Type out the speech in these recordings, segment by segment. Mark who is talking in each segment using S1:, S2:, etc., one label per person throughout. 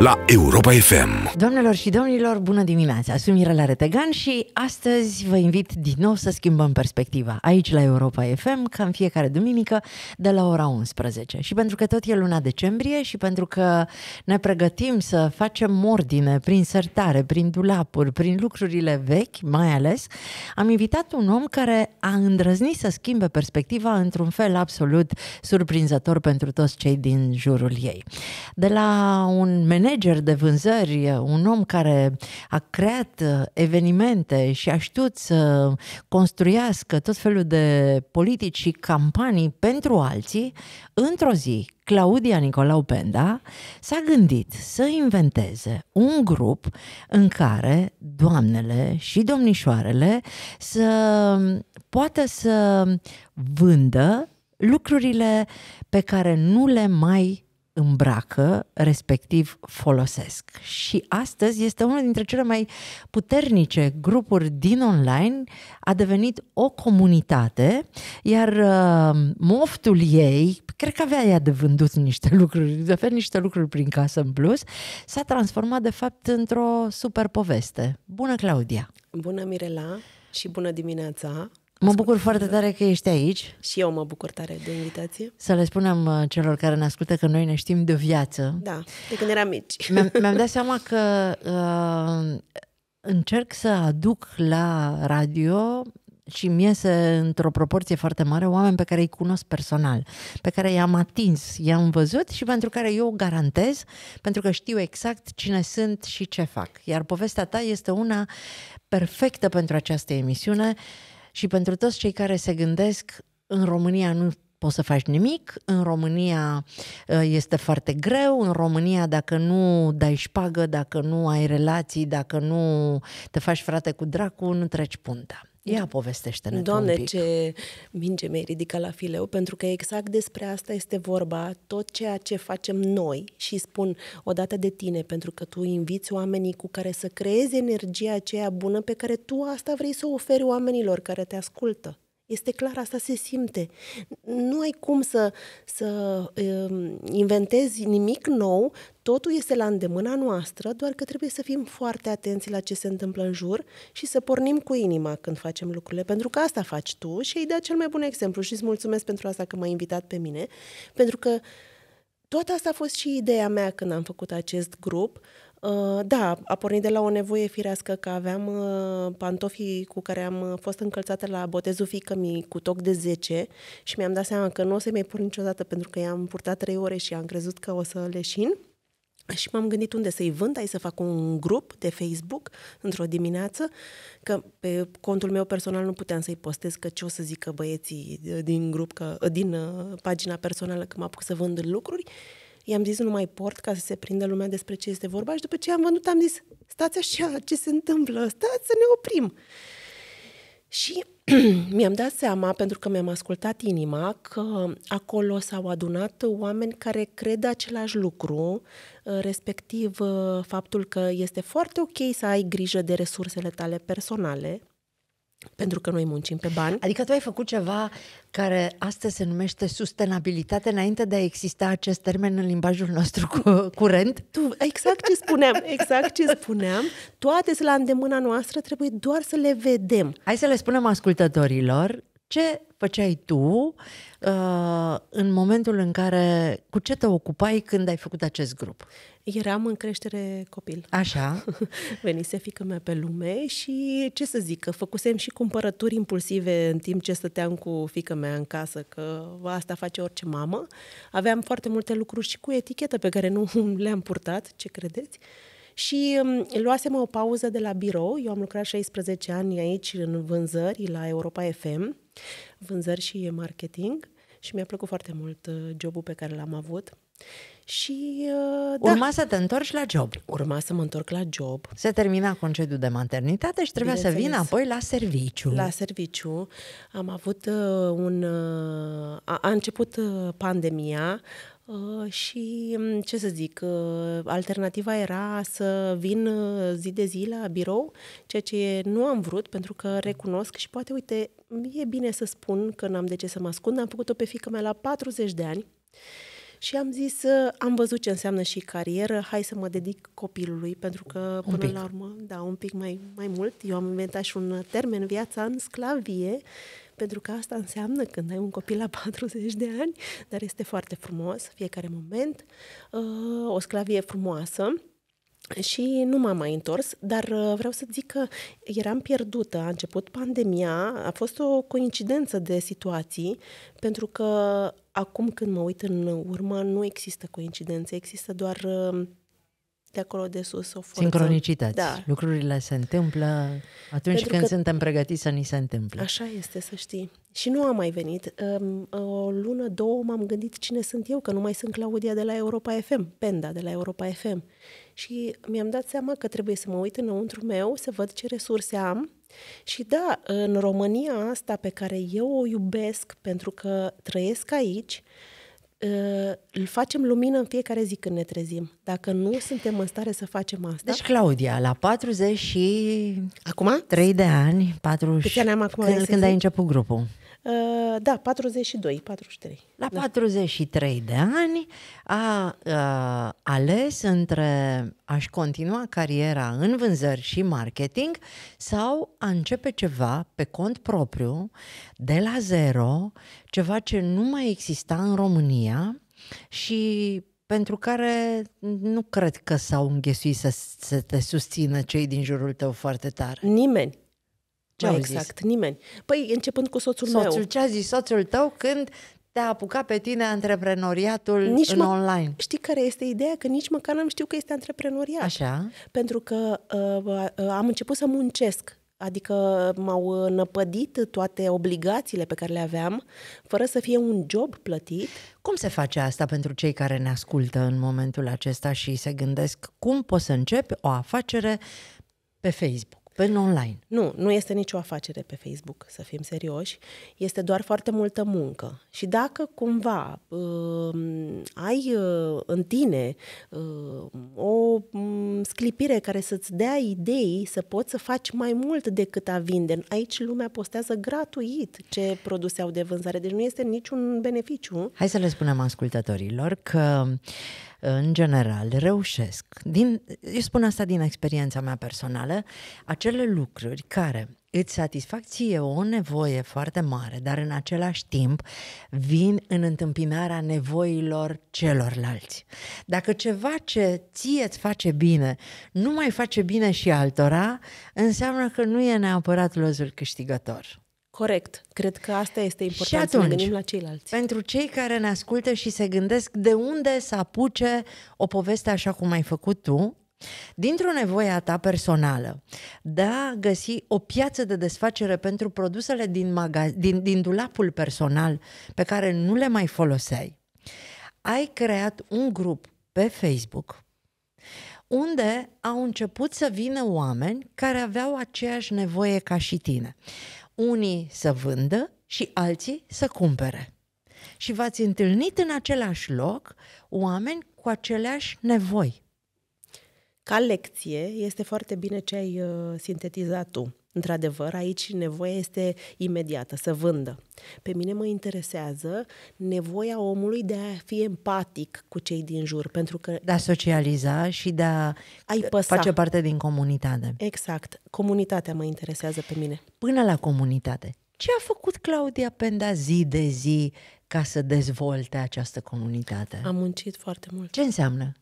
S1: la Europa FM. Doamnelor și domnilor, bună dimineața! Sunt Mirela Retegan și astăzi vă invit din nou să schimbăm perspectiva aici la Europa FM, ca în fiecare duminică de la ora 11. Și pentru că tot e luna decembrie și pentru că ne pregătim să facem ordine prin sertare, prin dulapuri, prin lucrurile vechi, mai ales, am invitat un om care a îndrăznit să schimbe perspectiva într-un fel absolut surprinzător pentru toți cei din jurul ei. De la un manager manager de vânzări, un om care a creat uh, evenimente și a știut să construiască tot felul de politici și campanii pentru alții, într-o zi, Claudia Nicolau Penda s-a gândit să inventeze un grup în care doamnele și domnișoarele să poată să vândă lucrurile pe care nu le mai îmbracă, respectiv folosesc. Și astăzi este unul dintre cele mai puternice grupuri din online, a devenit o comunitate, iar uh, moftul ei, cred că avea ea de vândut niște lucruri, de fel niște lucruri prin casă în plus, s-a transformat de fapt într-o super poveste. Bună, Claudia!
S2: Bună, Mirela! Și bună dimineața! Mă bucur foarte tare că ești aici. Și eu mă bucur tare de invitație. Să le
S1: spunem uh, celor care ne ascultă că noi ne știm de viață.
S2: Da, de când eram mici. Mi-am, mi-am dat seama
S1: că uh, încerc să aduc la radio și mi iese într-o proporție foarte mare oameni pe care îi cunosc personal, pe care i-am atins, i-am văzut și pentru care eu garantez, pentru că știu exact cine sunt și ce fac. Iar povestea ta este una perfectă pentru această emisiune. Și pentru toți cei care se gândesc, în România nu poți să faci nimic, în România uh, este foarte greu, în România dacă nu dai șpagă, dacă nu ai relații, dacă nu te faci frate cu dracu, nu treci punta. Ia povestește-ne Doamne, un pic.
S2: ce minge mi-ai ridicat la fileu, pentru că exact despre asta este vorba, tot ceea ce facem noi și spun odată de tine, pentru că tu inviți oamenii cu care să creezi energia aceea bună pe care tu asta vrei să o oferi oamenilor care te ascultă. Este clar, asta se simte. Nu ai cum să, să um, inventezi nimic nou, totul este la îndemâna noastră, doar că trebuie să fim foarte atenți la ce se întâmplă în jur și să pornim cu inima când facem lucrurile, pentru că asta faci tu și ai dat cel mai bun exemplu și îți mulțumesc pentru asta că m-ai invitat pe mine, pentru că toată asta a fost și ideea mea când am făcut acest grup, uh, Uh, da, a pornit de la o nevoie firească că aveam uh, pantofii cu care am uh, fost încălțată la botezul fică mi cu toc de 10 și mi-am dat seama că nu o să mi-i pun niciodată pentru că i-am purtat 3 ore și am crezut că o să leșin. Și m-am gândit unde să-i vând, ai să fac un grup de Facebook într-o dimineață, că pe contul meu personal nu puteam să-i postez, că ce o să zică băieții din grup, că, din pagina personală că m-apuc să vând lucruri. I-am zis, nu mai port ca să se prindă lumea despre ce este vorba și după ce am vândut am zis, stați așa, ce se întâmplă, stați să ne oprim. Și mi-am dat seama, pentru că mi-am ascultat inima, că acolo s-au adunat oameni care cred același lucru, uh, respectiv uh, faptul că este foarte ok să ai grijă de resursele tale personale, pentru că noi muncim pe bani. Adică tu ai făcut ceva care astăzi se numește sustenabilitate înainte de a exista acest termen în limbajul nostru cu, curent? Tu, exact ce spuneam, exact ce spuneam. Toate sunt la îndemâna noastră, trebuie doar să le vedem. Hai să le
S1: spunem ascultătorilor ce făceai tu uh, în momentul în care, cu ce te ocupai când ai făcut acest grup?
S2: Eram în creștere copil. Așa. Venise fică mea pe lume și ce să zic, că făcusem și cumpărături impulsive în timp ce stăteam cu fică mea în casă, că asta face orice mamă. Aveam foarte multe lucruri și cu etichetă pe care nu le-am purtat, ce credeți? și mm, luasem o pauză de la birou. Eu am lucrat 16 ani aici în vânzări la Europa FM, vânzări și marketing și mi-a plăcut foarte mult uh, jobul pe care l-am avut. Și uh, da. Urma da.
S1: să te întorci la job. Urma să mă întorc la job. Se termina concediul de maternitate și trebuia să vin apoi
S2: la serviciu. La serviciu. Am avut uh, un... Uh, a, a început uh, pandemia, Uh, și, mm, ce să zic, uh, alternativa era să vin uh, zi de zi la birou, ceea ce nu am vrut, pentru că recunosc și poate, uite, e bine să spun că n-am de ce să mă ascund. Am făcut-o pe fică mea la 40 de ani și am zis, am văzut ce înseamnă și carieră, hai să mă dedic copilului, pentru că până la urmă, da, un pic mai, mai mult, eu am inventat și un termen, viața în sclavie, pentru că asta înseamnă când ai un copil la 40 de ani, dar este foarte frumos fiecare moment, uh, o sclavie frumoasă, și nu m-am mai întors, dar uh, vreau să zic că eram pierdută. A început pandemia, a fost o coincidență de situații, pentru că acum când mă uit în urmă, nu există coincidență, există doar uh, de acolo de sus o forță. Sincronicități. Da.
S1: Lucrurile se întâmplă atunci Pentru când că... suntem pregătiți să ni se întâmple.
S2: Așa este, să știi. Și nu am mai venit. O lună, două m-am gândit cine sunt eu, că nu mai sunt Claudia de la Europa FM, Penda de la Europa FM. Și mi-am dat seama că trebuie să mă uit înăuntru meu, să văd ce resurse am. Și da, în România asta pe care eu o iubesc pentru că trăiesc aici, uh, îl facem lumină în fiecare zi când ne trezim. Dacă nu suntem în stare să facem asta...
S1: Deci, Claudia, la 40 și... Acum? 3 de ani, 40... Câți ani am acum? Când, când ai început grupul? Uh,
S2: Uh, da, 42, 43. La da.
S1: 43 de ani a, a uh, ales între a-și continua cariera în vânzări și marketing sau a începe ceva pe cont propriu, de la zero, ceva ce nu mai exista în România și pentru care nu cred că s-au înghesuit să, să te susțină cei din jurul tău foarte tare. Nimeni. Ce mai exact, zis? nimeni. Păi, începând cu soțul, soțul meu. Soțul ce a zis soțul tău când te-a apucat pe tine antreprenoriatul nici în mă, online.
S2: Știi care este ideea? Că nici măcar n-am că este antreprenoriat. Așa. Pentru că uh, uh, am început să muncesc. Adică m-au năpădit toate obligațiile pe care le aveam, fără să fie un job plătit. Cum se
S1: face asta pentru cei care ne ascultă în momentul acesta și se gândesc cum poți să începi
S2: o afacere pe Facebook? În online. Nu, nu este nicio afacere pe Facebook, să fim serioși. Este doar foarte multă muncă. Și dacă cumva uh, ai uh, în tine uh, o um, sclipire care să-ți dea idei să poți să faci mai mult decât a vinde. Aici lumea postează gratuit ce produse au de vânzare, deci nu este niciun beneficiu.
S1: Hai să le spunem ascultătorilor că uh, în general reușesc. Din, eu spun asta din experiența mea personală. Acel acele lucruri care îți satisfac ție o nevoie foarte mare, dar în același timp vin în întâmpinarea nevoilor celorlalți. Dacă ceva ce ție îți face bine nu mai face bine și altora, înseamnă că nu e neapărat lozul câștigător.
S2: Corect. Cred că asta este important și atunci, să ne gândim la ceilalți. Pentru cei care ne ascultă și
S1: se gândesc de unde să apuce o poveste așa cum ai făcut tu, Dintr-o nevoie a ta personală de a găsi o piață de desfacere pentru produsele din, magaz- din, din dulapul personal pe care nu le mai foloseai, ai creat un grup pe Facebook unde au început să vină oameni care aveau aceeași nevoie ca și tine. Unii să vândă și alții să cumpere. Și v-ați întâlnit în același loc oameni cu aceleași nevoi.
S2: Ca lecție, este foarte bine ce ai uh, sintetizat tu. Într-adevăr, aici nevoia este imediată, să vândă. Pe mine mă interesează nevoia omului de a fi empatic cu cei din jur, pentru că... De a
S1: socializa și de a ai păsa. face parte din comunitate.
S2: Exact. Comunitatea mă interesează pe mine.
S1: Până la comunitate. Ce a făcut Claudia Penda zi de zi ca să dezvolte această comunitate? Am
S2: muncit foarte mult.
S1: Ce înseamnă?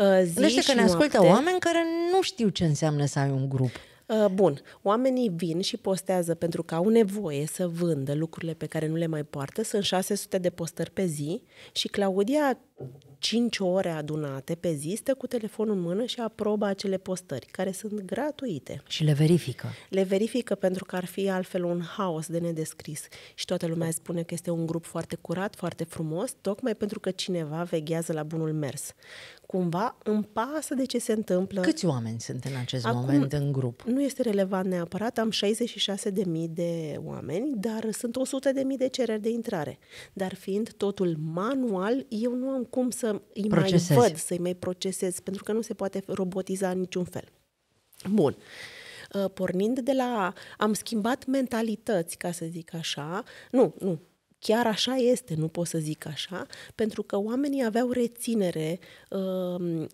S2: Uh, zi Gândește că ne ascultă noapte. oameni care
S1: nu știu ce înseamnă să ai un grup.
S2: Uh, bun, oamenii vin și postează pentru că au nevoie să vândă lucrurile pe care nu le mai poartă. Sunt 600 de postări pe zi și Claudia 5 ore adunate pe zi stă cu telefonul în mână și aprobă acele postări, care sunt gratuite. Și le verifică. Le verifică pentru că ar fi altfel un haos de nedescris. Și toată lumea spune că este un grup foarte curat, foarte frumos, tocmai pentru că cineva veghează la bunul mers cumva îmi pasă de ce se întâmplă. Câți oameni sunt în acest Acum, moment în grup? Nu este relevant neapărat, am 66.000 de oameni, dar sunt 100.000 de cereri de intrare. Dar fiind totul manual, eu nu am cum să îi procesez. mai văd, să-i mai procesez, pentru că nu se poate robotiza în niciun fel. Bun uh, pornind de la am schimbat mentalități, ca să zic așa. Nu, nu, chiar așa este, nu pot să zic așa, pentru că oamenii aveau reținere um, uh,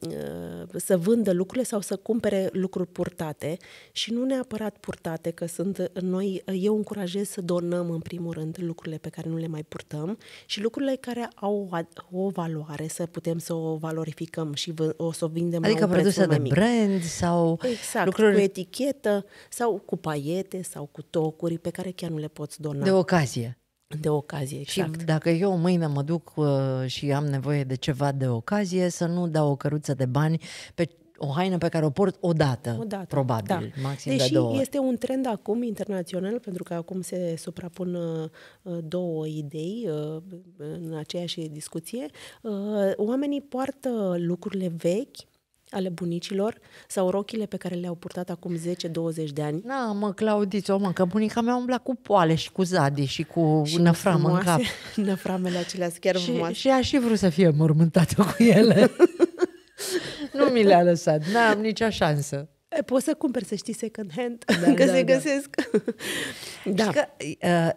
S2: să vândă lucrurile sau să cumpere lucruri purtate și nu neapărat purtate, că sunt noi, eu încurajez să donăm în primul rând lucrurile pe care nu le mai purtăm și lucrurile care au o, o valoare, să putem să o valorificăm și v- o să o vindem adică la un preț mai de mic. brand sau exact, lucruri... cu etichetă sau cu paiete sau cu tocuri pe care chiar nu le poți dona. De ocazie. De ocazie, exact. Și
S1: dacă eu mâine mă duc uh, și am nevoie de ceva de ocazie, să nu dau o căruță de bani pe o haină pe care o port odată, odată probabil, da. maxim Deși de două ori. este
S2: un trend acum internațional, pentru că acum se suprapun uh, uh două idei uh, în aceeași discuție, uh, oamenii poartă lucrurile vechi ale bunicilor sau rochile pe care le-au purtat acum 10-20 de ani. Na, mă, o mă, că bunica mea umbla
S1: cu poale și cu zadi și cu și năframă în cap.
S2: Năframele acelea sunt chiar și, frumoase. Și a
S1: și vrut să fie mormântată cu ele.
S2: nu mi le-a
S1: lăsat, n-am nicio șansă.
S2: E, poți să cumperi, să știi second hand, da, că da, se da. găsesc.
S1: da. Că,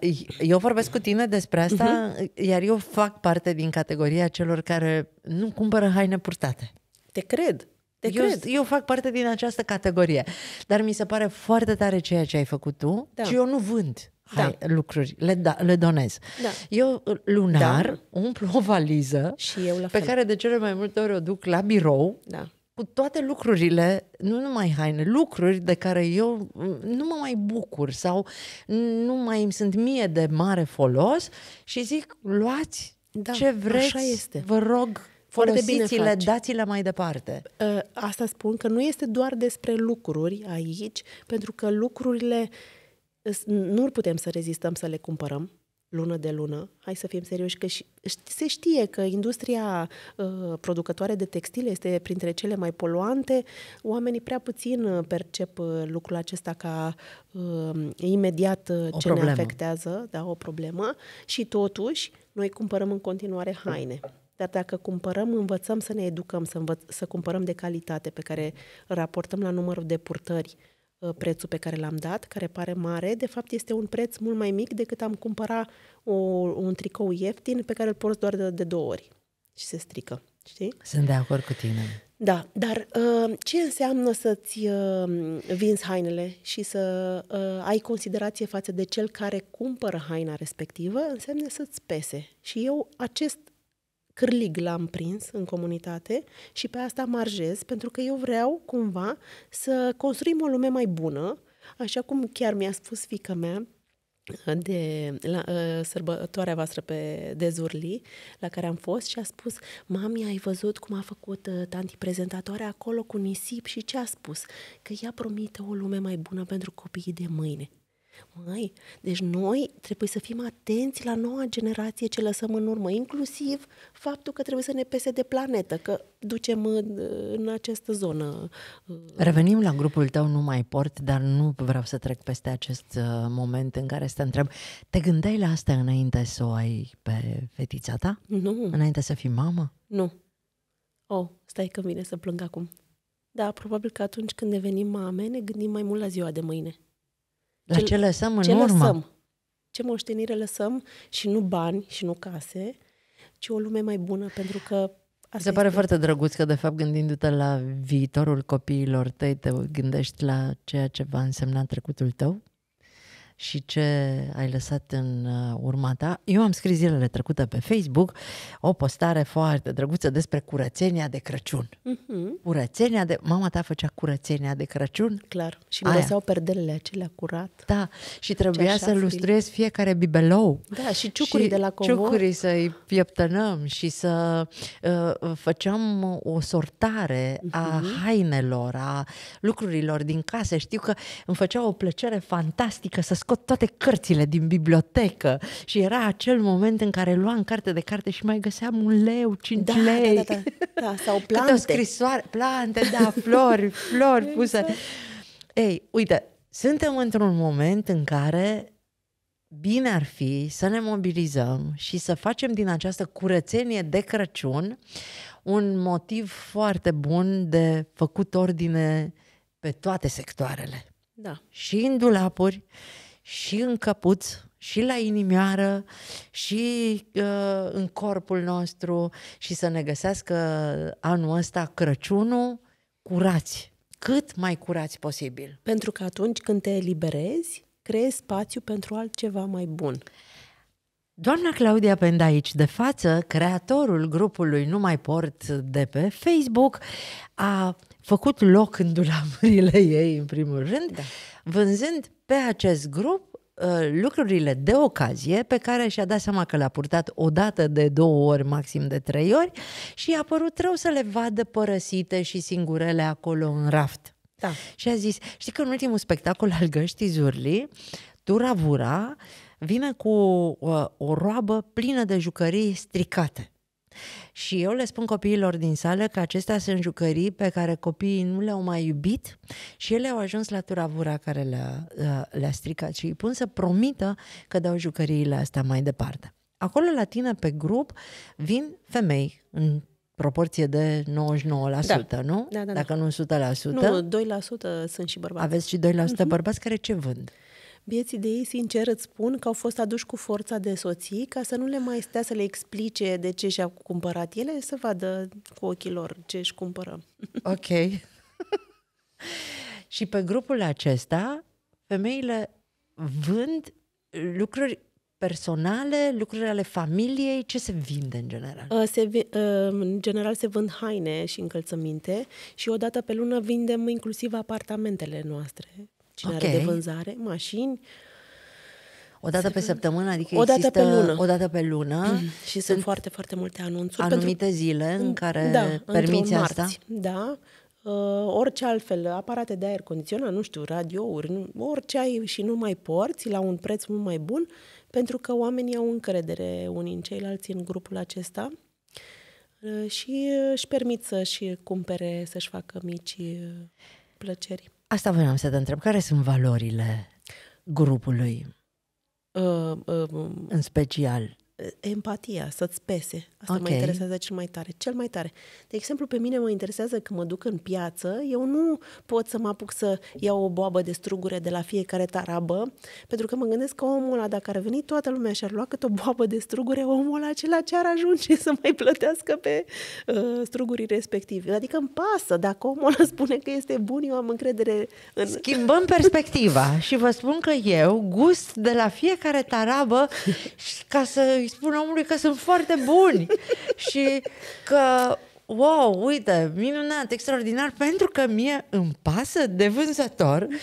S1: uh, eu vorbesc cu tine despre asta, uh-huh. iar eu fac parte din categoria celor care nu cumpără haine purtate. Te cred.
S2: Te eu, cred. eu
S1: fac parte din această categorie. Dar mi se pare foarte tare ceea ce ai făcut tu da. și eu nu vând da. Hai, lucruri, le, da, le donez. Da. Eu uh, lunar da. umplu o valiză și eu la fel. pe care de cele mai multe ori o duc la birou da. cu toate lucrurile, nu numai haine, lucruri de care eu mm, nu mă mai bucur sau nu mai îmi sunt mie de mare folos și zic luați da, ce vreți, așa este. vă
S2: rog Folosiți-le, dați-le mai departe. Ă, asta spun că nu este doar despre lucruri aici, pentru că lucrurile nu putem să rezistăm să le cumpărăm lună de lună. Hai să fim serioși că și, se știe că industria uh, producătoare de textile este printre cele mai poluante. Oamenii prea puțin ă, percep lucrul acesta ca uh, imediat o ce problemă. ne afectează, da, o problemă. Și totuși, noi cumpărăm în continuare haine. Dar dacă cumpărăm, învățăm să ne educăm, să, învăț- să cumpărăm de calitate, pe care raportăm la numărul de purtări, ă, prețul pe care l-am dat, care pare mare, de fapt este un preț mult mai mic decât am cumpăra o, un tricou ieftin pe care îl porți doar de, de două ori și se strică. Știi?
S1: Sunt de acord cu tine.
S2: Da, dar uh, ce înseamnă să-ți uh, vinzi hainele și să uh, ai considerație față de cel care cumpără haina respectivă? Înseamnă să-ți pese. Și eu acest cârlig l-am prins în comunitate și pe asta marjez, pentru că eu vreau cumva să construim o lume mai bună, așa cum chiar mi-a spus fica mea, uh, de la, uh, sărbătoarea voastră pe Dezurli, la care am fost și a spus, mami, ai văzut cum a făcut uh, tanti prezentatoarea acolo cu nisip și ce a spus? Că ea promite o lume mai bună pentru copiii de mâine. Măi, deci noi trebuie să fim atenți la noua generație ce lăsăm în urmă, inclusiv faptul că trebuie să ne pese de planetă, că ducem în, în această zonă. Revenim
S1: la grupul tău Nu mai port, dar nu vreau să trec peste acest uh, moment în care să te întreb. Te gândeai la asta înainte să o ai pe fetița ta? Nu. Înainte să fii mamă?
S2: Nu. Oh, stai că vine să plâng acum. Da, probabil că atunci când devenim mame, ne gândim mai mult la ziua de mâine. La ce, ce lăsăm în ce urmă? Lăsăm? Ce moștenire lăsăm și nu bani și nu case, ci o lume mai bună, pentru că Asta se pare foarte
S1: drăguț că, de fapt, gândindu-te la viitorul copiilor tăi, te gândești la ceea ce va însemna trecutul tău și ce ai lăsat în uh, urma ta. Eu am scris zilele trecute pe Facebook o postare foarte drăguță despre curățenia de Crăciun.
S2: Uh-huh.
S1: Curățenia de... Mama ta făcea curățenia de Crăciun? Clar. Și mi lăsau
S2: perdelele acelea curat. Da. Și trebuia să lustruiesc
S1: fiecare bibelou.
S2: Da, și ciucurii și de la covor. ciucurii
S1: să-i pieptănăm și să uh, făceam o sortare uh-huh. a mhm. hainelor, a lucrurilor din casă. Știu că îmi făcea o plăcere fantastică să scot toate cărțile din bibliotecă și era acel moment în care luam carte de carte și mai găseam un leu, cinci da, da lei. Da, da, da. da sau plante. Câte o scrisoare, plante, da, flori, flori exact. puse. Ei, uite, suntem într-un moment în care bine ar fi să ne mobilizăm și să facem din această curățenie de Crăciun un motiv foarte bun de făcut ordine pe toate sectoarele. Da. Și în dulapuri, și în căpuț, și la inimioară, și uh, în corpul nostru, și să ne găsească anul ăsta Crăciunul curați,
S2: cât mai curați posibil. Pentru că atunci când te eliberezi, creezi spațiu pentru altceva mai bun.
S1: Doamna Claudia Penda aici de față, creatorul grupului Nu mai port de pe Facebook, a făcut loc în dulamurile ei, în primul rând, da. vânzând pe acest grup uh, lucrurile de ocazie pe care și-a dat seama că le-a purtat o dată de două ori, maxim de trei ori și i-a părut rău să le vadă părăsite și singurele acolo în raft. Da. Și a zis, știi că în ultimul spectacol al Găștii Zurli, Tura vine cu o, uh, o roabă plină de jucării stricate. Și eu le spun copiilor din sală că acestea sunt jucării pe care copiii nu le-au mai iubit și ele au ajuns la turavura care le-a, uh, le-a stricat și îi pun să promită că dau jucăriile astea mai departe. Acolo la tine pe grup vin femei în proporție de 99%, da. nu? Da, da, da. Dacă da. nu 100%. Nu,
S2: 2% sunt și bărbați. Aveți și 2% uh-huh. Mhm. bărbați
S1: care ce vând? Uh,
S2: Vieții de ei, sincer, îți spun că au fost aduși cu forța de soții ca să nu le mai stea să le explice de ce și-au cumpărat ele, să vadă cu ochii lor ce își cumpără.
S1: Ok. și pe grupul acesta, femeile vând lucruri personale, lucruri ale familiei, ce se vinde în general?
S2: Uh, se, uh, în general se vând haine și încălțăminte și odată pe lună vindem inclusiv apartamentele noastre cine okay. are de vânzare, mașini.
S1: O dată pe săptămână, adică o dată pe lună. O dată pe lună. mm
S2: Și sunt, sunt foarte, foarte multe anunțuri. Anumite pentru... zile în care da, permiți asta? Marți, da, uh, orice altfel, aparate de aer condiționat, nu știu, radiouri, nu, orice ai și nu mai porți la un preț mult mai bun, pentru că oamenii au încredere unii în ceilalți în grupul acesta uh, și își permit să-și cumpere, să-și facă mici uh, plăceri.
S1: Asta vreau să te întreb. Care sunt valorile grupului?
S2: Uh, uh,
S1: în special
S2: empatia, să-ți pese. Asta okay. mă interesează cel mai tare. Cel mai tare. De exemplu, pe mine mă interesează că mă duc în piață, eu nu pot să mă apuc să iau o boabă de strugure de la fiecare tarabă, pentru că mă gândesc că omul ăla, dacă ar veni toată lumea și ar lua câte o boabă de strugure, omul acela ce ar ajunge să mai plătească pe uh, strugurii respective. Adică îmi pasă, dacă omul ăla spune că este bun, eu am încredere în... Schimbăm perspectiva și vă spun că eu gust de la
S1: fiecare tarabă ca să spun omului că sunt foarte buni și că wow, uite, minunat, extraordinar, pentru că mie îmi
S2: pasă de vânzător da.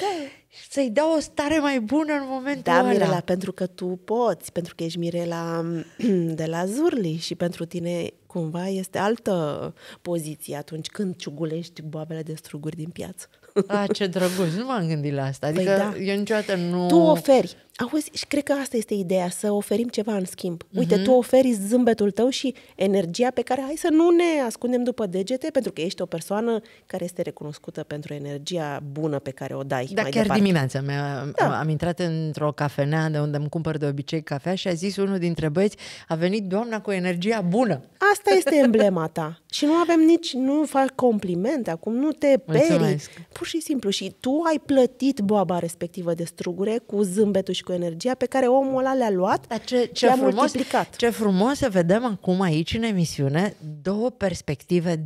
S2: să-i dau o stare mai bună în momentul da, ăla. Da, Mirela, pentru că tu poți, pentru că ești Mirela de la Zurli și pentru tine cumva este altă poziție atunci când ciugulești boabele de struguri din piață.
S1: A, ce drăguț, nu m-am
S2: gândit la asta. Păi adică păi
S1: da. eu niciodată nu... Tu oferi.
S2: Auzi, și cred că asta este ideea, să oferim ceva în schimb. Uite, uh-huh. tu oferi zâmbetul tău și energia pe care hai să nu ne ascundem după degete, pentru că ești o persoană care este recunoscută pentru energia bună pe care o dai. Da, mai chiar departe. dimineața
S1: mea da. am intrat într-o cafenea de unde îmi cumpăr de obicei cafea și a zis unul dintre băieți, a venit doamna cu energia bună. Asta este
S2: emblema ta. și nu avem nici, nu fac complimente acum, nu te peri. Mulțumesc. Pur și simplu. Și tu ai plătit boaba respectivă de strugure cu zâmbetul și cu energia pe care omul ăla le-a luat Dar ce, ce frumos, multiplicat.
S1: Ce frumos să vedem acum aici în emisiune două perspective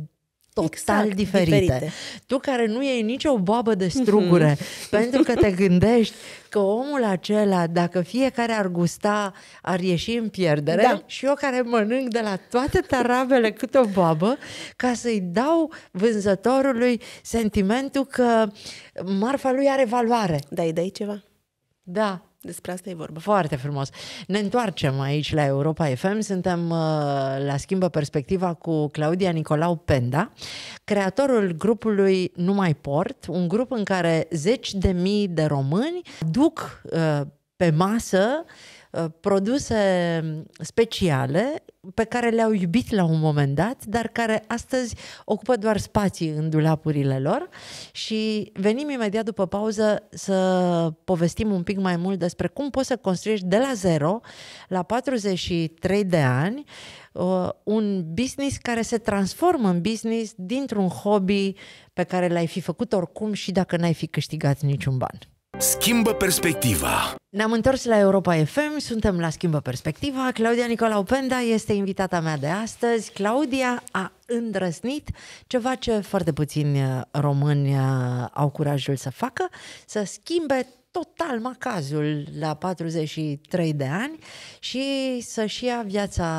S1: total exact, diferite. diferite. Tu care nu iei nicio boabă de strugure, mhm. pentru că te gândești că omul acela, dacă fiecare ar gusta, ar ieși în pierdere da. și eu care mănânc de la toate tarabele câte o boabă ca să-i dau vânzătorului sentimentul că marfa lui are valoare. Da, îi dai ceva? Da,
S2: despre asta e vorba.
S1: Foarte frumos. Ne întoarcem aici la Europa FM. Suntem uh, la Schimbă Perspectiva cu Claudia Nicolau Penda, creatorul grupului Nu Mai Port, un grup în care zeci de mii de români duc uh, pe masă Uh, produse um, speciale pe care le-au iubit la un moment dat, dar care astăzi ocupă doar spații în dulapurile lor și venim imediat după pauză să povestim un pic mai mult despre cum poți să construiești de la zero la 43 de ani uh, un business care se transformă în business dintr-un hobby pe care l-ai fi făcut oricum și dacă n-ai fi câștigat niciun ban. Schimbă perspectiva. Ne-am întors la Europa FM, suntem la Schimbă Perspectiva. Claudia Nicolau Penda este invitata mea de astăzi. Claudia a îndrăznit ceva ce foarte puțini uh, români uh, au curajul să facă, să schimbe total macazul la 43 de ani și să-și ia viața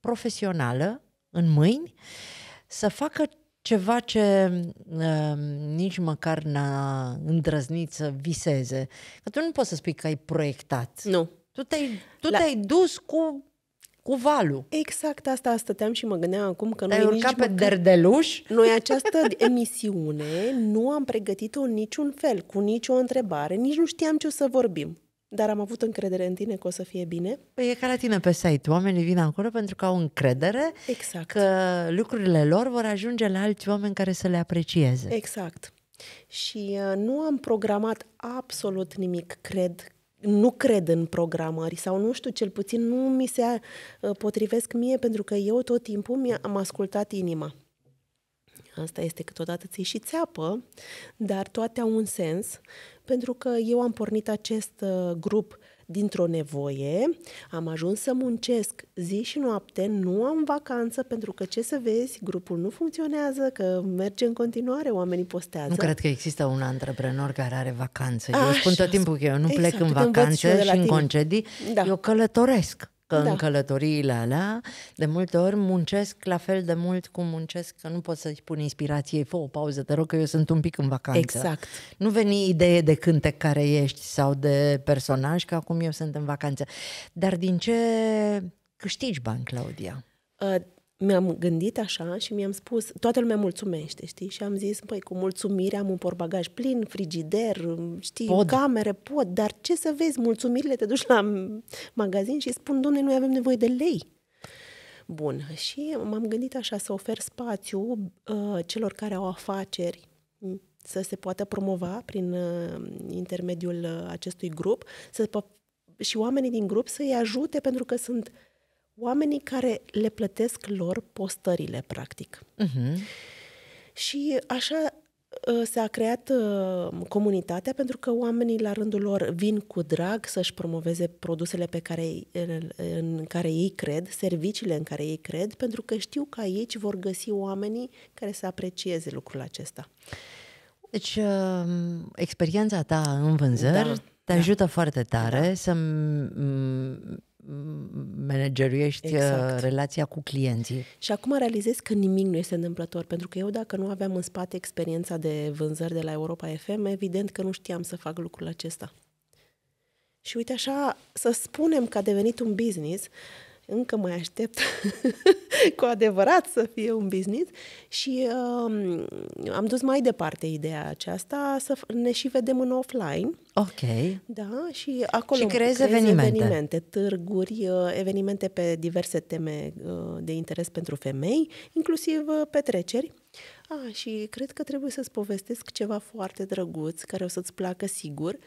S1: profesională în mâini, să facă ceva ce uh, nici măcar n-a îndrăznit să viseze. Că tu nu poți să spui că ai proiectat. Nu.
S2: Tu te-ai, tu La... te-ai dus cu cu valul. Exact asta stăteam și mă gândeam acum că Te-ai noi nici pe măcar... derdeluș? Noi această emisiune nu am pregătit-o în niciun fel, cu nicio întrebare, nici nu știam ce o să vorbim dar am avut încredere în tine că o să fie bine.
S1: Păi e ca la tine pe site. Oamenii vin acolo pentru că au încredere exact. că lucrurile lor vor ajunge la alți oameni care să le aprecieze.
S2: Exact. Și uh, nu am programat absolut nimic, cred nu cred în programări sau nu știu, cel puțin nu mi se uh, potrivesc mie pentru că eu tot timpul mi-am ascultat inima. Asta este câteodată ți și țeapă, dar toate au un sens, pentru că eu am pornit acest uh, grup dintr-o nevoie, am ajuns să muncesc zi și noapte, nu am vacanță, pentru că ce să vezi, grupul nu funcționează, că merge în continuare, oamenii postează. Nu cred că există
S1: un antreprenor care are vacanță. Eu Așa. spun tot timpul că eu nu exact, plec în vacanță și, și în concedii, da. eu călătoresc că da. în călătoriile alea, de multe ori muncesc la fel de mult cum muncesc, că nu pot să-i pun inspirație fă o pauză, te rog că eu sunt un pic în vacanță. Exact. Nu veni idee de cântec care ești sau de personaj, că acum eu sunt în vacanță. Dar din ce
S2: câștigi bani, Claudia? Uh, mi-am gândit așa și mi-am spus, toată lumea mulțumește, știi? Și am zis, păi, cu mulțumire am un portbagaj plin, frigider, știi, pod. camere, pot, dar ce să vezi, mulțumirile, te duci la magazin și spun, domne, noi avem nevoie de lei. Bun, și m-am gândit așa să ofer spațiu uh, celor care au afaceri să se poată promova prin uh, intermediul uh, acestui grup să, și oamenii din grup să-i ajute pentru că sunt uh, oamenii care le plătesc lor postările, practic. Uh-huh. Și așa uh, se a creat uh, comunitatea pentru că oamenii la rândul lor vin cu drag să-și promoveze produsele pe care, în care ei cred, serviciile în care ei cred, pentru că știu că aici vor găsi oamenii care să aprecieze lucrul acesta. Deci,
S1: um, experiența ta în vânzări da, te da. ajută da. foarte tare da. să manageriești uh, exact. relația cu clienții.
S2: Și acum realizez că nimic nu este întâmplător, pentru că eu dacă nu aveam în spate experiența de vânzări de la Europa FM, evident că nu știam să fac lucrul acesta. Și uite așa, să spunem că a devenit un business, încă mai aștept cu adevărat să fie un business și uh, am dus mai departe ideea aceasta să ne și vedem în offline. Ok. Da, și acolo și creez evenimente. evenimente, târguri, uh, evenimente pe diverse teme uh, de interes pentru femei, inclusiv uh, petreceri. Ah, și cred că trebuie să-ți povestesc ceva foarte drăguț, care o să-ți placă sigur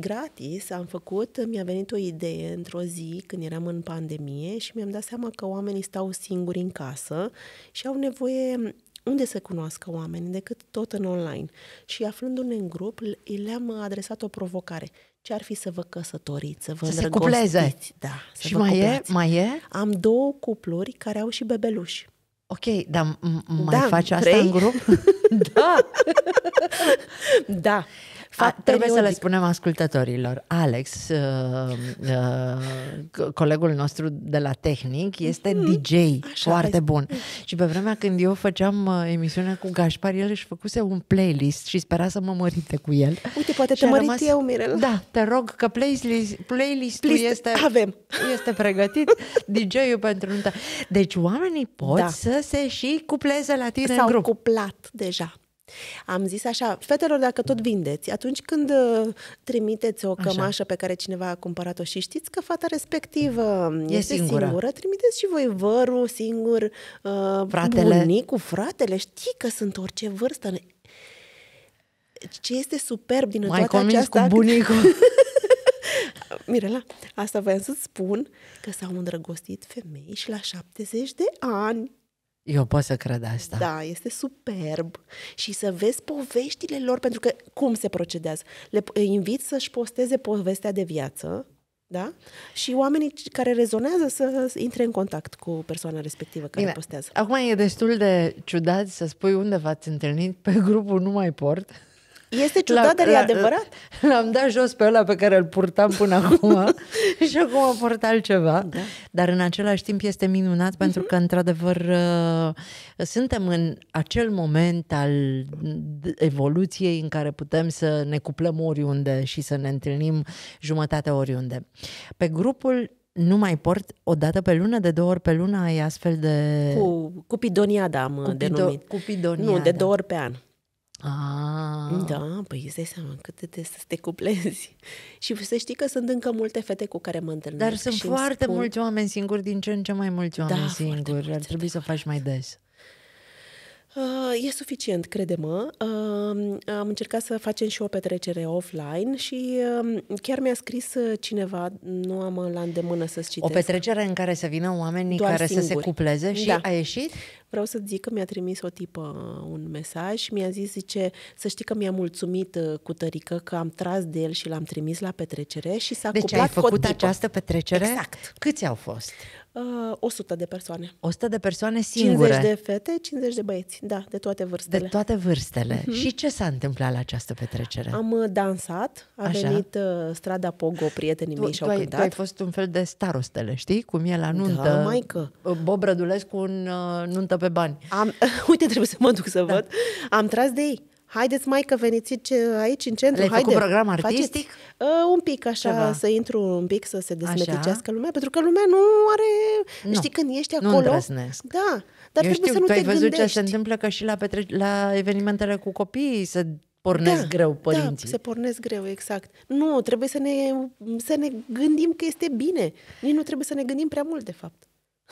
S2: gratis am făcut, mi-a venit o idee într-o zi când eram în pandemie și mi-am dat seama că oamenii stau singuri în casă și au nevoie mm, unde să cunoască oamenii decât tot în online. Și aflându-ne în grup, le-am adresat o provocare. Ce ar fi să vă căsătoriți, să vă să se cupleze. Da, să și vă mai cuplați. e? Mai e? Am două cupluri care au și bebeluși. Ok,
S1: dar da, mai da, faci asta trei. în grup?
S2: da. da fapt, a, trebuie periodic. să le
S1: spunem ascultătorilor. Alex, uh, uh, uh, colegul nostru de la Tehnic, este mm, DJ Așa, foarte bun. Și pe vremea când eu făceam uh, emisiunea cu Gașpar, el își făcuse un playlist și spera să mă mărite cu el. Uite, poate te mărit rămas... eu, Mirel. Da, te rog că playlist, playlist-ul Plist... este, avem. este pregătit. DJ-ul pentru nunta. Deci oamenii
S2: pot da. să se și cupleze la tine S-au în grup. cuplat deja. Am zis așa, fetelor, dacă tot vindeți, atunci când uh, trimiteți o cămașă așa. pe care cineva a cumpărat-o și știți că fata respectivă e este singură, singură trimiteți și voi vărul singur, uh, fratele. bunicul, fratele, știi că sunt orice vârstă. Ce este superb din Mai toată aceasta... cu bunicul. Mirela, asta voiam să spun, că s-au îndrăgostit femei și la 70 de ani.
S1: Eu pot să cred asta.
S2: Da, este superb. Și să vezi poveștile lor, pentru că cum se procedează? Le invit să-și posteze povestea de viață, da? Și oamenii care rezonează să intre în contact cu persoana respectivă care Bine. postează.
S1: Acum e destul de ciudat să spui unde v-ați întâlnit pe grupul Nu Mai Port. Este ciudat, dar e adevărat. L-am dat jos pe ăla pe care îl purtam până acum și acum port altceva. Da. Dar în același timp este minunat mm-hmm. pentru mhm. că, într-adevăr, uh, suntem în acel moment al evoluției în care putem să ne cuplăm oriunde și să ne întâlnim jumătate oriunde. Pe grupul nu mai port o dată pe lună, de două ori pe lună, ai astfel de... Cu,
S2: cu pidoniada am Cupido, uh, denumit. Cu pidoniada. Nu, de două ori pe an. Ah. Da, păi îți dai seama cât de des să te cuplezi. și să știi că sunt încă multe fete cu care mă întâlnesc. Dar sunt foarte spun... mulți
S1: oameni singuri, din ce în ce mai mulți da, oameni da, singuri. Ar trebui să faci mai des.
S2: Uh, e suficient, crede-mă. Uh, am încercat să facem și o petrecere offline și um, chiar mi-a scris uh, cineva, nu am la îndemână să-ți citesc. O petrecere
S1: în care să vină oamenii Doar care singuri. să se cupleze și da. a
S2: ieșit? Vreau să zic că mi-a trimis o tipă un mesaj și mi-a zis, zice, să știi că mi-a mulțumit cu tărică că am tras de el și l-am trimis la petrecere și s-a deci cuplat ai făcut cu această petrecere? Exact. Câți au fost? Uh, 100 de persoane. 100 de persoane singure. 50 de fete, 50 de băieți, da, de toate vârstele. De toate
S1: vârstele. Uh-huh. Și ce s-a întâmplat la această petrecere?
S2: Am uh, dansat, a Așa. venit uh, strada Pogo, prietenii mei și-au cântat. Tu ai
S1: fost un fel de starostele, știi? Cum e la da, nuntă. Da, maică.
S2: Uh, Bob Rădulescu în uh, nuntă pe bani. Am, uite, trebuie să mă duc să da. văd. Am tras de ei haideți mai că veniți aici în centru. Le-ai făcut program artistic? Faceți. Ă, uh, un pic așa, Ceva. să intru un pic să se desmeticească lumea, pentru că lumea nu are, nu. știi când ești acolo. Nu îndrăznesc. Da, dar Eu trebuie știu, să nu tu te ai văzut gândești. ce se
S1: întâmplă că și la, petre- la evenimentele cu copii se pornesc da, greu da, părinții. Da, se
S2: pornesc greu, exact. Nu, trebuie să ne, să ne gândim că este bine. Nici nu trebuie să ne gândim prea mult, de fapt.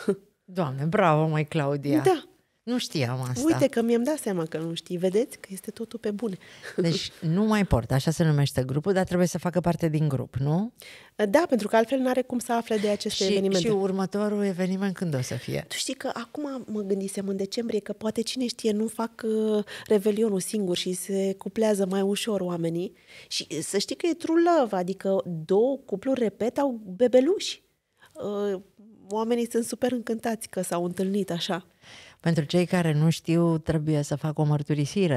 S1: Doamne, bravo, mai Claudia! Da, nu știam asta. Uite că
S2: mi-am dat seama că nu știi. Vedeți că este totul pe bune.
S1: Deci nu mai port, așa se numește grupul, dar trebuie să facă parte din grup, nu?
S2: Da, pentru că altfel nu are cum să afle de aceste și, evenimente. Și
S1: următorul eveniment când o să fie? Tu
S2: știi că acum mă gândisem în decembrie că poate cine știe nu fac uh, revelionul singur și se cuplează mai ușor oamenii. Și uh, să știi că e true love, adică două cupluri, repet, au bebeluși. Uh, oamenii sunt super încântați că s-au întâlnit așa.
S1: Pentru cei care nu știu, trebuie să fac o mărturisire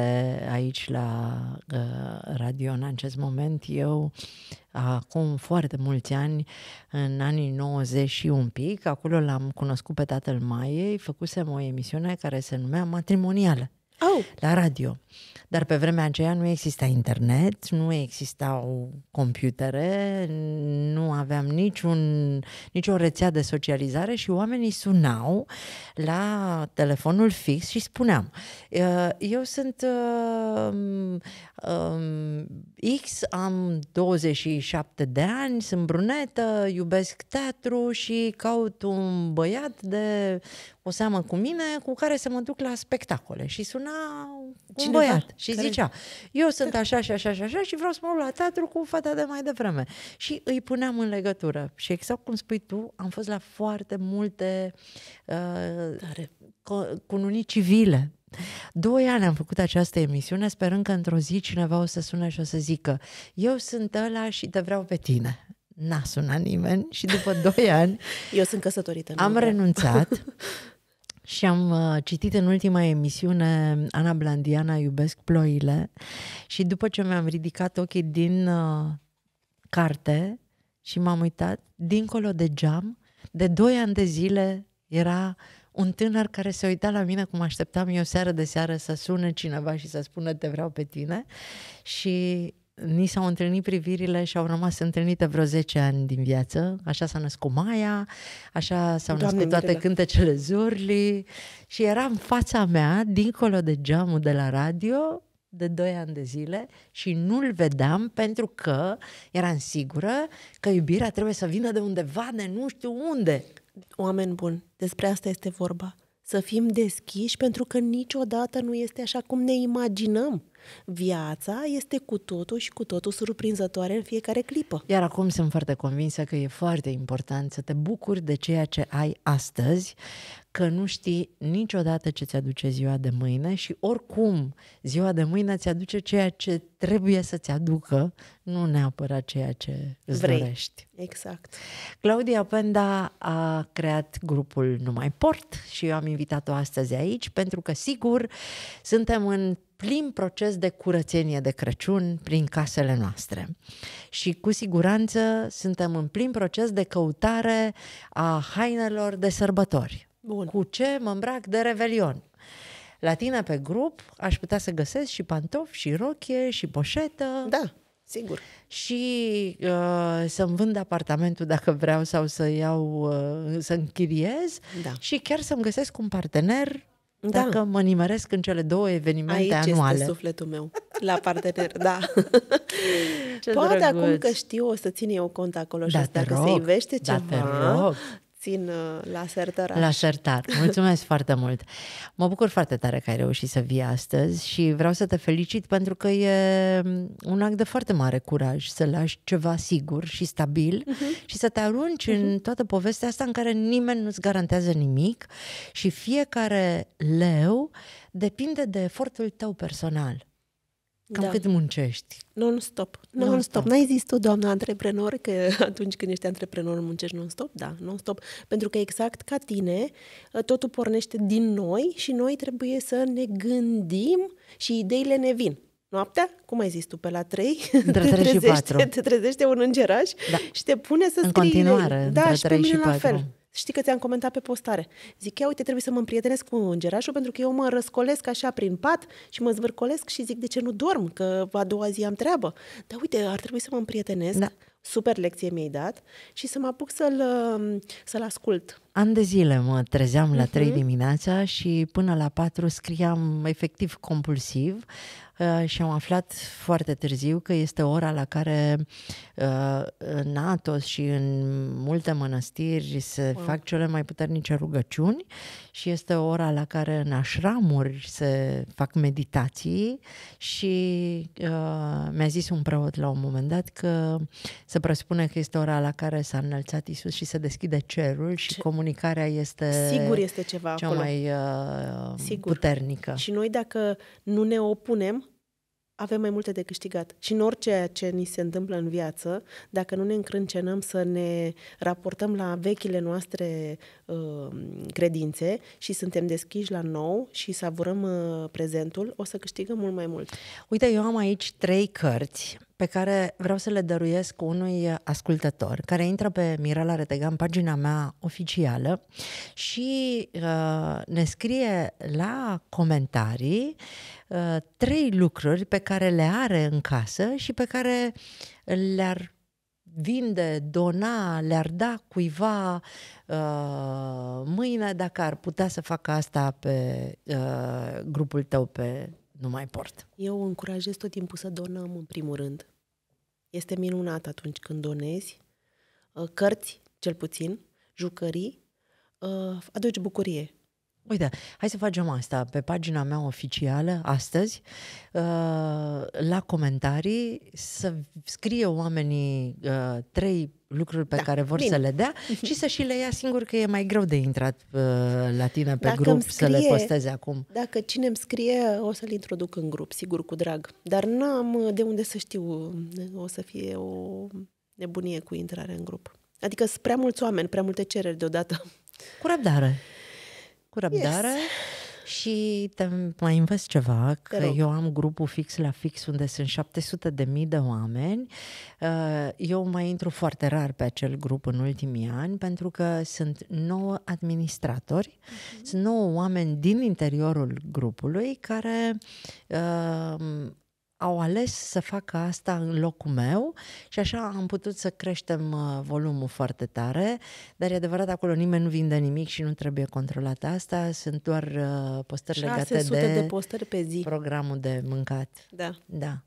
S1: aici la uh, radio în acest moment. Eu, acum foarte mulți ani, în anii 90 și un pic, acolo l-am cunoscut pe tatăl Maiei, făcusem o emisiune care se numea Matrimonială oh. la radio. Dar pe vremea aceea nu exista internet, nu existau computere, nu aveam niciun, nicio rețea de socializare și oamenii sunau la telefonul fix și spuneam, uh, eu sunt uh, um, X, am 27 de ani, sunt brunetă, iubesc teatru și caut un băiat de o seamă cu mine cu care să mă duc la spectacole. Și suna Cineva un băiat și care... zicea, eu sunt da. așa și așa și așa și vreau să mă duc la teatru cu fata de mai devreme. Și îi puneam în legătură. Și exact cum spui tu, am fost la foarte multe uh, Tare. cununii civile. Doi ani am făcut această emisiune sperând că într-o zi cineva o să sune și o să zică eu sunt ăla și te vreau pe tine n-a sunat nimeni și după doi ani...
S2: Eu sunt căsătorită. Am renunțat
S1: Și am uh, citit în ultima emisiune Ana Blandiana Iubesc ploile și după ce mi-am ridicat ochii din uh, carte și m-am uitat, dincolo de geam, de doi ani de zile era un tânăr care se uita la mine cum așteptam eu seară de seară să sune cineva și să spună te vreau pe tine și ni s-au întâlnit privirile și au rămas întâlnite vreo 10 ani din viață. Așa s-a născut Maia, așa s-au Doamne născut toate Mirela. cântecele Zurli și era în fața mea, dincolo de geamul de la radio, de 2 ani de zile și nu-l vedeam pentru că eram sigură că iubirea trebuie să
S2: vină de undeva, de nu știu unde. Oameni buni, despre asta este vorba. Să fim deschiși pentru că niciodată nu este așa cum ne imaginăm. Viața este cu totul și cu totul surprinzătoare în fiecare clipă. Iar
S1: acum sunt foarte convinsă că e foarte important să te bucuri de ceea ce ai astăzi, că nu știi niciodată ce ți-aduce ziua de mâine și oricum ziua de mâine ți-aduce ceea ce trebuie să-ți aducă, nu neapărat ceea ce îți Vrei. dorești. Exact. Claudia Penda a creat grupul Numai Port și eu am invitat-o astăzi aici pentru că, sigur, suntem în plin proces de curățenie de Crăciun prin casele noastre. Și cu siguranță suntem în plin proces de căutare a hainelor de sărbători. Bun. Cu ce mă îmbrac de revelion? La tine pe grup aș putea să găsesc și pantofi, și rochie, și poșetă. Da, sigur. Și uh, să-mi vând apartamentul dacă vreau sau să iau, uh, să închiriez da. și chiar să-mi găsesc un partener da. Dacă mă nimeresc în cele două evenimente Aici anuale. Aici
S2: sufletul meu, la partener, da. Ce Poate drăguț. acum că știu, o să țin eu cont acolo da, și dacă rog, se ivește da, ceva, da, susțin uh, la sertar. La sertar.
S1: Mulțumesc foarte mult. Mă bucur foarte tare că ai reușit să vii astăzi și vreau să te felicit pentru că e mm, un act de foarte mare curaj să lași ceva sigur și stabil uh-huh. și să te arunci uh-huh. în mhm. toată povestea asta în care nimeni nu-ți garantează nimic și fiecare leu depinde de efortul tău personal. Cam da. cât muncești?
S2: Non-stop. Non-stop. N-ai zis tu, doamna antreprenor, că atunci când ești antreprenor muncești non-stop? Da, non-stop. Pentru că exact ca tine, totul pornește din noi și noi trebuie să ne gândim și ideile ne vin. Noaptea, cum ai zis tu, pe la 3, între 3 trezește, și 4. te trezește un îngeraș da. și te pune să scrii. În continuare, da, între 3 și 4. La fel. Știi că ți-am comentat pe postare. Zic, ia uite, trebuie să mă împrietenesc cu îngerașul pentru că eu mă răscolesc așa prin pat și mă zvârcolesc și zic de ce nu dorm, că a doua zi am treabă. Dar uite, ar trebui să mă împrietenesc. Da. Super lecție mi-ai dat și să mă apuc să-l, să-l ascult
S1: An de zile mă trezeam la 3 mhm. dimineața și până la 4 scriam efectiv compulsiv uh, și am aflat foarte târziu că este ora la care uh, în Atos și în multe mănăstiri se fac cele mai puternice rugăciuni și este ora la care în așramuri se fac meditații și uh, mi-a zis un preot la un moment dat că se presupune că este ora la care s-a înălțat Isus și se deschide cerul și Ce? comunicarea comunicarea este, Sigur este ceva cea acolo. mai
S2: uh, Sigur. puternică. Și noi dacă nu ne opunem, avem mai multe de câștigat. Și în orice ce ni se întâmplă în viață, dacă nu ne încrâncenăm să ne raportăm la vechile noastre uh, credințe și suntem deschiși la nou și savurăm uh, prezentul, o să câștigăm mult mai mult. Uite, eu am aici
S1: trei cărți pe care vreau să le dăruiesc unui uh, ascultător care intră pe Mirela Retega în pagina mea oficială și uh, ne scrie la comentarii uh, trei lucruri pe care le are în casă și pe care le-ar vinde, dona, le-ar da cuiva uh, mâine dacă ar putea să facă asta pe uh, grupul tău pe nu mai port.
S2: Eu încurajez tot timpul să donăm în primul rând. Este minunat atunci când donezi uh, cărți, cel puțin, jucării, uh, aduci bucurie Uite,
S1: hai să facem asta. Pe pagina mea oficială, astăzi, uh, la comentarii, să scrie oamenii uh, trei lucruri pe da, care vor bine. să le dea și să și le ia singur că e mai greu de intrat uh, la tine pe dacă grup scrie, să le postezi acum.
S2: Dacă cine îmi scrie, o să-l introduc în grup, sigur, cu drag. Dar n-am de unde să știu, o să fie o nebunie cu intrare în grup. Adică sunt prea mulți oameni, prea multe cereri deodată. Cu răbdare cu răbdare. Yes.
S1: Și te mai învăț ceva, că eu am grupul fix la fix unde sunt 700 de mii de oameni. Uh, eu mai intru foarte rar pe acel grup în ultimii ani pentru că sunt 9 administratori, uh-huh. sunt 9 oameni din interiorul grupului care uh, au ales să facă asta în locul meu și așa am putut să creștem uh, volumul foarte tare, dar e adevărat acolo nimeni nu vinde nimic și nu trebuie controlată asta, sunt doar uh, postări legate de, de postări pe zi. programul de mâncat. Da. Da.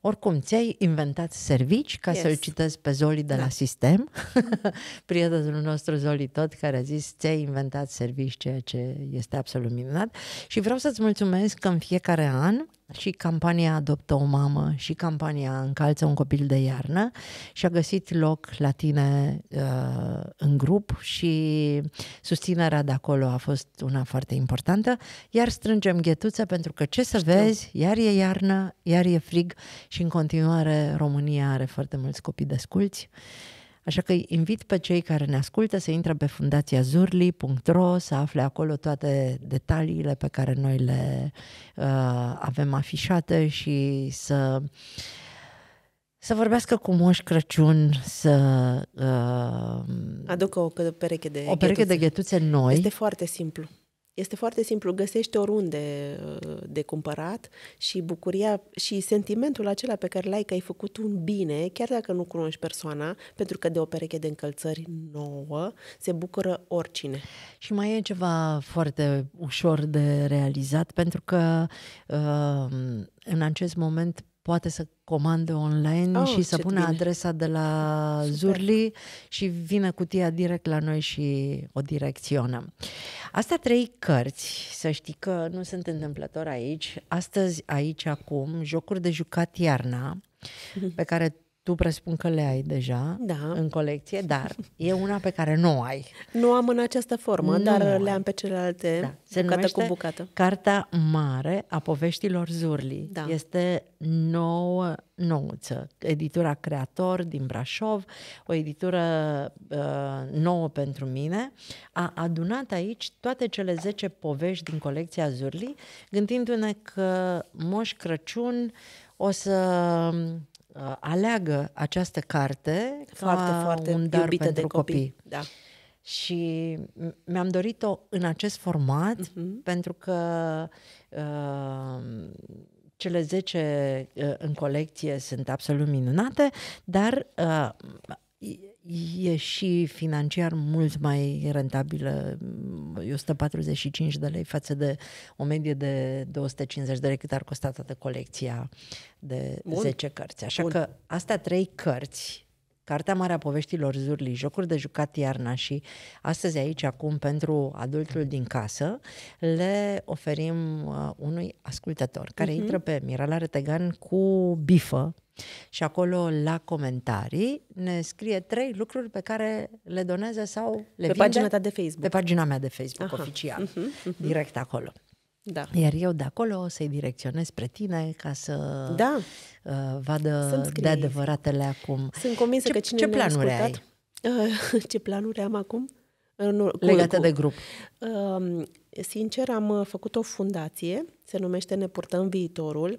S1: Oricum, ți-ai inventat servici ca yes. să-l citezi pe Zoli de da. la sistem. Prietenul nostru Zoli tot care a zis ți-ai inventat servici, ceea ce este absolut minunat. Și vreau să-ți mulțumesc că în fiecare an și campania Adoptă o mamă și campania Încalță un copil de iarnă și a găsit loc la tine uh, în grup și susținerea de acolo a fost una foarte importantă. Iar strângem ghetuțe pentru că ce să Știu. vezi, iar e iarnă, iar e frig și în continuare România are foarte mulți copii desculți. Uh, Așa că invit pe cei care ne ascultă să intre pe fundațiazurli.ro să afle acolo toate detaliile pe care noi le uh, avem afișate și să să vorbească cu Moș Crăciun, să... Uh, Aducă o pereche de O pereche ghetuțe. de ghetuțe noi. Este
S2: foarte simplu. Este foarte simplu, găsești oriunde uh, de cumpărat și bucuria și sentimentul acela pe care l-ai că ai făcut un bine, chiar dacă nu cunoști persoana, pentru că de o pereche de încălțări nouă se bucură oricine.
S1: Și mai e ceva foarte ușor de realizat, pentru că uh, în acest moment poate să comande online oh, și să pună bine. adresa de la Super. Zurli și vine cutia direct la noi și o direcționăm. Astea trei cărți, să știi că nu sunt întâmplător aici, astăzi, aici, acum, jocuri de jucat iarna, pe care tu presupun că le ai deja da. în colecție, dar e una pe care nu o ai.
S2: Nu am în această formă, nu dar le am pe celelalte da. Se bucată cu bucată.
S1: Cartea mare a poveștilor Zurli. Da. Este nouă, nouță, editura Creator din Brașov, o editură uh, nouă pentru mine, a adunat aici toate cele 10 povești din colecția Zurli, gândindu-ne că Moș Crăciun o să Uh, aleagă această carte foarte, ca foarte un dar pentru de copii. copii. Da. Și mi-am dorit-o în acest format uh-huh. pentru că uh, cele 10 uh, în colecție sunt absolut minunate, dar uh, e și financiar mult mai rentabilă, 145 mm, de lei față de o medie de 250 de lei cât ar costa toată colecția de Bun. 10 cărți. Așa Bun. că astea trei cărți Cartea Mare a Poveștilor Zurli, Jocuri de jucat iarna și astăzi aici, acum, pentru adultul din casă, le oferim uh, unui ascultător care uh-huh. intră pe Mirala Retegan cu bifă, și acolo, la comentarii, ne scrie trei lucruri pe care le doneze sau le Pe vinde pagina ta de Facebook. Pe pagina mea de Facebook Aha. oficial, uh-huh, uh-huh. direct acolo. Da. Iar eu de acolo o să-i direcționez spre tine ca să da. uh, vadă de adevăratele acum. Sunt convinsă ce, că cine ce planuri ai?
S2: Uh, ce planuri am acum? Uh, nu, Legate cu, de grup. Uh, sincer, am uh, făcut o fundație, se numește Ne Purtăm Viitorul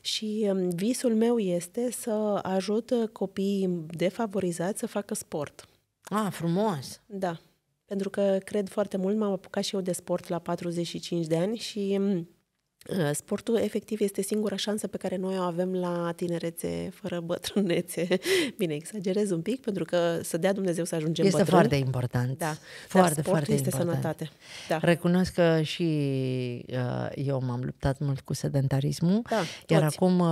S2: și um, visul meu este să ajut uh, copiii defavorizați să facă sport. Ah, frumos! Da, pentru că cred foarte mult, m-am apucat și eu de sport la 45 de ani și um, Uh, sportul efectiv este singura șansă pe care noi o avem la tinerețe fără bătrânețe. Bine, exagerez un pic, pentru că să dea Dumnezeu să ajungem este bătrâni. Este foarte important. Da. Foarte, Dar foarte este important. sănătate. Da.
S1: Recunosc că și uh, eu m-am luptat mult cu sedentarismul, da, iar acum uh,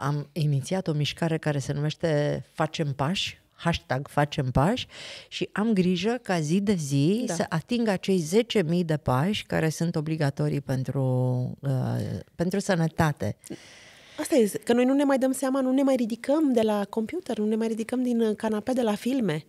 S1: am inițiat o mișcare care se numește Facem Pași, hashtag facem pași și am grijă ca zi de zi da. să ating acei 10.000 de pași care sunt obligatorii pentru, uh, pentru sănătate.
S2: Asta e, că noi nu ne mai dăm seama, nu ne mai ridicăm de la computer, nu ne mai ridicăm din uh, canapea de la filme.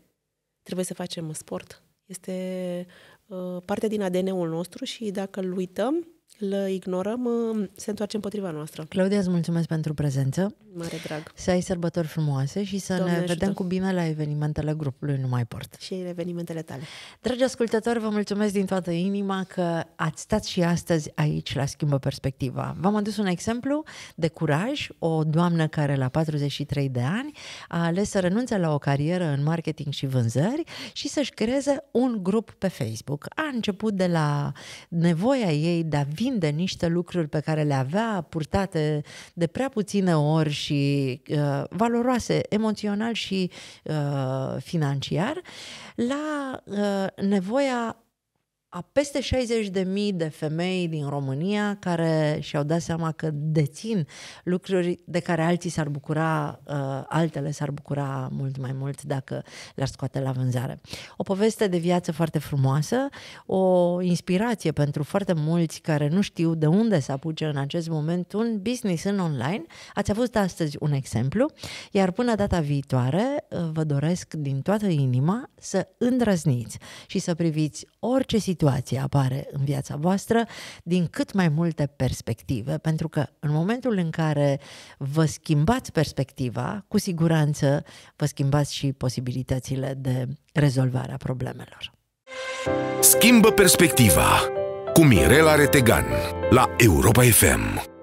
S2: Trebuie să facem sport. Este uh, parte din ADN-ul nostru și dacă îl uităm, îl ignorăm, uh, se întoarce împotriva noastră.
S1: Claudia, îți mulțumesc pentru prezență. Mare drag. Să ai sărbători frumoase și să Domnule ne ajută. vedem cu bine la evenimentele grupului Nu mai
S2: port. Și evenimentele tale.
S1: Dragi ascultători, vă mulțumesc din toată inima că ați stat și astăzi aici la Schimbă Perspectiva. V-am adus un exemplu de curaj, o doamnă care la 43 de ani a ales să renunțe la o carieră în marketing și vânzări și să-și creeze un grup pe Facebook. A început de la nevoia ei de a vi vinde niște lucruri pe care le avea purtate de prea puține ori și uh, valoroase emoțional și uh, financiar la uh, nevoia a peste 60.000 de femei din România care și-au dat seama că dețin lucruri de care alții s-ar bucura, uh, altele s-ar bucura mult mai mult dacă le-ar scoate la vânzare. O poveste de viață foarte frumoasă, o inspirație pentru foarte mulți care nu știu de unde să apuce în acest moment un business în online. Ați avut astăzi un exemplu, iar până data viitoare uh, vă doresc din toată inima să îndrăzniți și să priviți orice situație apare în viața voastră din cât mai multe perspective, pentru că în momentul în care vă schimbați perspectiva, cu siguranță vă schimbați și posibilitățile de rezolvare a problemelor. Schimbă perspectiva cu Mirela Retegan la Europa FM.